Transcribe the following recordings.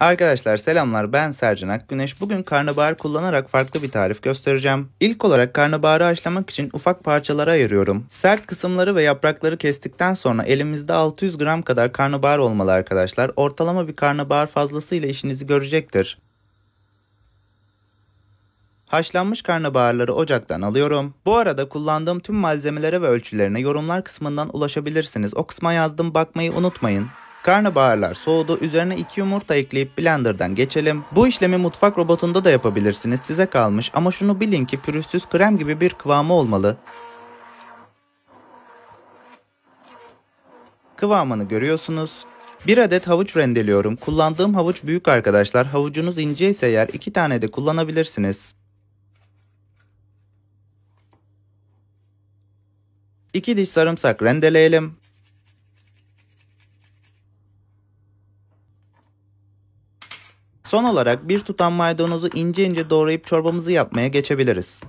Arkadaşlar selamlar ben Sercan Akgüneş. Bugün karnabahar kullanarak farklı bir tarif göstereceğim. İlk olarak karnabaharı haşlamak için ufak parçalara ayırıyorum. Sert kısımları ve yaprakları kestikten sonra elimizde 600 gram kadar karnabahar olmalı arkadaşlar. Ortalama bir karnabahar fazlasıyla işinizi görecektir. Haşlanmış karnabaharları ocaktan alıyorum. Bu arada kullandığım tüm malzemelere ve ölçülerine yorumlar kısmından ulaşabilirsiniz. O kısma yazdım bakmayı unutmayın. Karnabaharlar soğudu. Üzerine 2 yumurta ekleyip blenderdan geçelim. Bu işlemi mutfak robotunda da yapabilirsiniz. Size kalmış ama şunu bilin ki pürüzsüz krem gibi bir kıvamı olmalı. Kıvamını görüyorsunuz. Bir adet havuç rendeliyorum. Kullandığım havuç büyük arkadaşlar. Havucunuz ince ise eğer 2 tane de kullanabilirsiniz. 2 diş sarımsak rendeleyelim. Son olarak bir tutam maydanozu ince ince doğrayıp çorbamızı yapmaya geçebiliriz.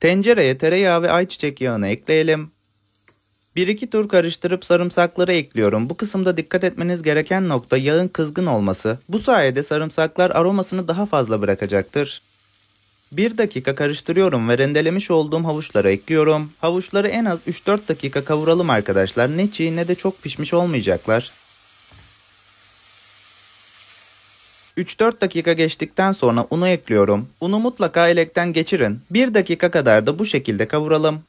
Tencereye tereyağı ve ayçiçek yağını ekleyelim. 1-2 tur karıştırıp sarımsakları ekliyorum. Bu kısımda dikkat etmeniz gereken nokta yağın kızgın olması. Bu sayede sarımsaklar aromasını daha fazla bırakacaktır. 1 dakika karıştırıyorum ve rendelemiş olduğum havuçları ekliyorum. Havuçları en az 3-4 dakika kavuralım arkadaşlar. Ne çiğ ne de çok pişmiş olmayacaklar. 3-4 dakika geçtikten sonra unu ekliyorum. Unu mutlaka elekten geçirin. 1 dakika kadar da bu şekilde kavuralım.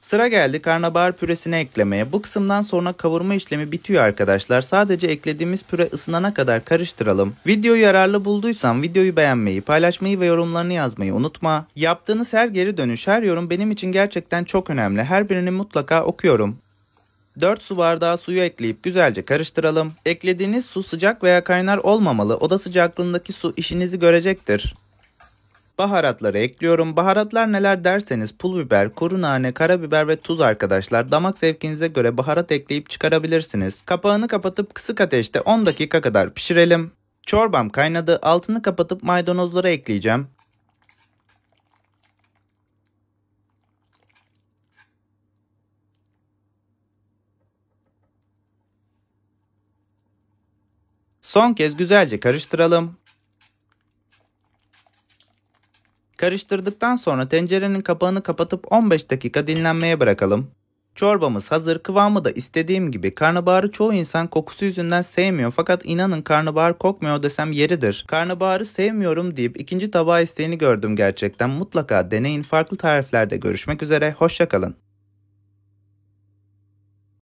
Sıra geldi karnabahar püresini eklemeye. Bu kısımdan sonra kavurma işlemi bitiyor arkadaşlar. Sadece eklediğimiz püre ısınana kadar karıştıralım. Videoyu yararlı bulduysan videoyu beğenmeyi, paylaşmayı ve yorumlarını yazmayı unutma. Yaptığınız her geri dönüş, her yorum benim için gerçekten çok önemli. Her birini mutlaka okuyorum. 4 su bardağı suyu ekleyip güzelce karıştıralım. Eklediğiniz su sıcak veya kaynar olmamalı. Oda sıcaklığındaki su işinizi görecektir. Baharatları ekliyorum. Baharatlar neler derseniz pul biber, kuru nane, karabiber ve tuz arkadaşlar. Damak zevkinize göre baharat ekleyip çıkarabilirsiniz. Kapağını kapatıp kısık ateşte 10 dakika kadar pişirelim. Çorbam kaynadı. Altını kapatıp maydanozları ekleyeceğim. Son kez güzelce karıştıralım. Karıştırdıktan sonra tencerenin kapağını kapatıp 15 dakika dinlenmeye bırakalım. Çorbamız hazır kıvamı da istediğim gibi karnabaharı çoğu insan kokusu yüzünden sevmiyor fakat inanın karnabahar kokmuyor desem yeridir. Karnabaharı sevmiyorum deyip ikinci tabağa isteğini gördüm gerçekten mutlaka deneyin farklı tariflerde görüşmek üzere hoşçakalın.